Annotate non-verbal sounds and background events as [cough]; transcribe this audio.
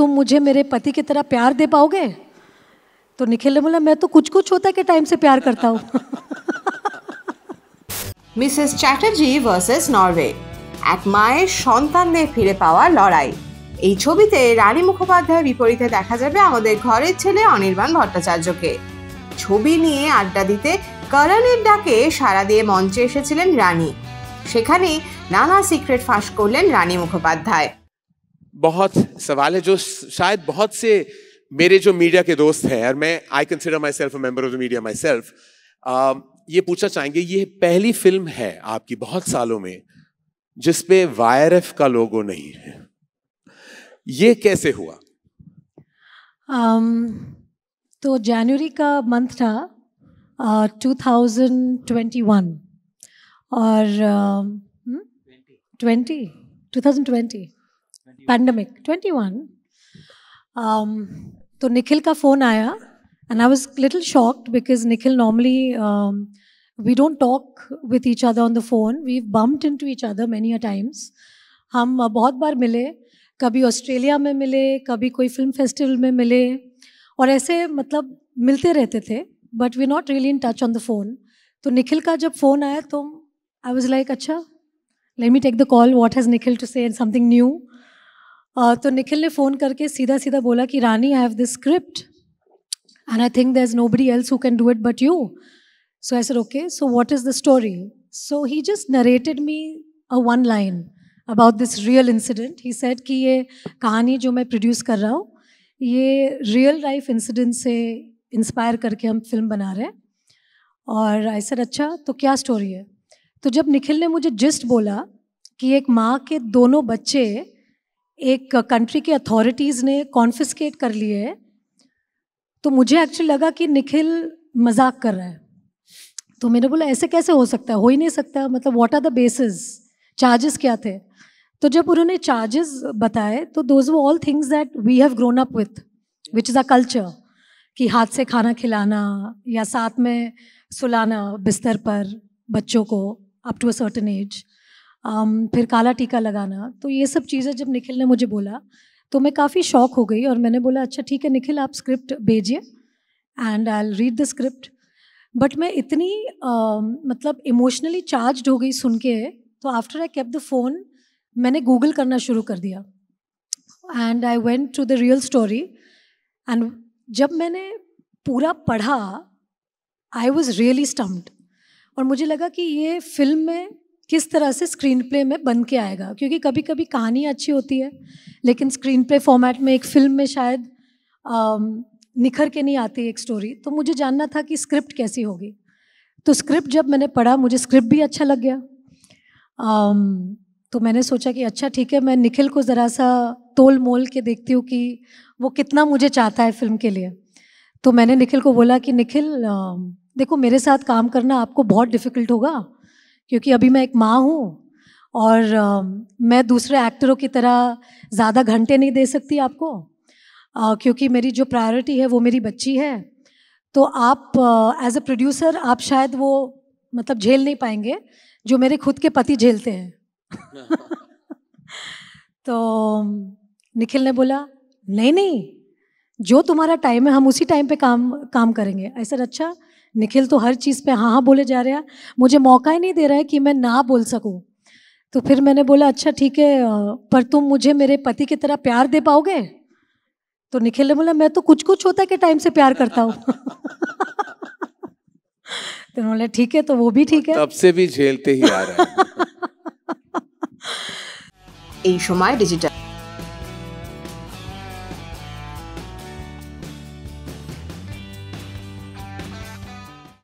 तुम मुझे मेरे पति की तरह प्यार दे पाओगे तो निखिल ने बोला मैं तो कुछ कुछ होता के टाइम से प्यार करता हूँ মিসেস চ্যাটার্জি ভার্সেস নরওয়ে এক মায়ের সন্তানদের ফিরে পাওয়া লড়াই এই ছবিতে রানী মুখোপাধ্যায়ের বিপরীতে দেখা যাবে আমাদের ঘরের ছেলে অনির্বাণ ভট্টাচার্যকে ছবি নিয়ে আড্ডা দিতে করণের ডাকে সারা দিয়ে মঞ্চে এসেছিলেন রানী সেখানেই নানা সিক্রেট ফাঁস করলেন রানী মুখোপাধ্যায় बहुत सवाल है जो शायद बहुत से मेरे जो मीडिया के दोस्त हैं और मैं I consider myself member of the media myself ये पूछना चाहेंगे ये पहली फिल्म है आपकी बहुत सालों में जिसपे एफ का लोगो नहीं है ये कैसे हुआ um, तो जनवरी का मंथ था टू uh, वन और uh, um, hmm? 20, pandemic twenty one तो निखिल का फोन आया and I was little shocked because Nikhil normally we don't talk with each other on the phone we bumped to each other many a times हम बहुत बार मिले कभी Australia में मिले कभी कोई फिल्म फेस्टिवल में मिले और ऐसे मतलब मिलते रहते थे but we not really in touch on the phone तो निखिल का जब फ़ोन आया तो आई वॉज लाइक अच्छा let me take the call what has Nikhil to say something new Uh, तो निखिल ने फ़ोन करके सीधा सीधा बोला कि Rani I have this script and I think there is nobody else who can do it but you so I said okay so what is the story so he just narrated me a one line about this real incident he said कि ये कहानी जो मैं produce कर रहा हूँ ये real life incident से इंस्पायर करके हम फिल्म बना रहे हैं और आई सर अच्छा तो क्या स्टोरी है तो जब निखिल ने मुझे जिस्ट बोला कि एक माँ के दोनों बच्चे एक कंट्री के अथॉरिटीज़ ने कॉन्फिस्केट कर लिए है तो मुझे एक्चुअली लगा कि निखिल मजाक कर रहा है तो मैंने बोला ऐसे कैसे हो सकता है हो ही नहीं सकता मतलब what are the basis charges क्या थे तो जब उन्होंने चार्जेस बताए तो दोज वो all things that we have grown up with which is a culture कि हाथ से खाना खिलाना या साथ में सुलाना बिस्तर पर बच्चों को up to a certain age फिर काला टीका लगाना तो ये सब चीज़ें जब निखिल ने मुझे बोला तो मैं काफ़ी शौक हो गई और मैंने बोला अच्छा ठीक है निखिल आप स्क्रिप्ट भेजिए and I read the script but मैं इतनी मतलब इमोशनली चार्ज हो गई सुन के तो after I kept the phone मैंने गूगल करना शुरू कर दिया and I went to the real story एंड जब मैंने पूरा पढ़ा आई वॉज रियली स्टम्प्ड और मुझे लगा कि ये फिल्म में किस तरह से स्क्रीन प्ले में बन के आएगा क्योंकि कभी कभी कहानी अच्छी होती है लेकिन स्क्रीन प्ले फॉर्मेट में एक फिल्म में शायद आ, निखर के नहीं आती एक स्टोरी तो मुझे जानना था कि स्क्रिप्ट कैसी होगी तो स्क्रिप्ट जब मैंने पढ़ा मुझे स्क्रिप्ट भी अच्छा लग गया आ, तो मैंने सोचा कि अच्छा ठीक है मैं निखिल को ज़रा सा तोल मोल के देखती हूँ कि वो कितना मुझे चाहता है फिल्म के लिए तो मैंने निखिल को बोला कि निखिल देखो मेरे साथ काम करना आपको बहुत डिफ़िकल्ट होगा क्योंकि अभी मैं एक माँ हूँ और आ, मैं दूसरे एक्टरों की तरह ज़्यादा घंटे नहीं दे सकती आपको आ, क्योंकि मेरी जो प्रायोरिटी है वो मेरी बच्ची है तो आप एज अ प्रोड्यूसर आप शायद वो मतलब झेल नहीं पाएंगे जो मेरे खुद के पति झेलते हैं [laughs] तो निखिल ने बोला नहीं नहीं जो तुम्हारा टाइम है हम उसी टाइम पे काम काम करेंगे ऐसा अच्छा निखिल तो हर चीज़ पे हाँ हाँ बोले जा रहा है मुझे मौका ही नहीं दे रहा है कि मैं ना बोल सकूँ तो फिर मैंने बोला अच्छा ठीक है पर तुम मुझे मेरे पति की तरह प्यार दे पाओगे तो निखिल ने बोला मैं तो कुछ कुछ होता के टाइम से प्यार करता हूँ [laughs] तो उन्होंने ठीक है तो वो भी ठीक है तब से भी झेलते ही आ रहा है डिजिटल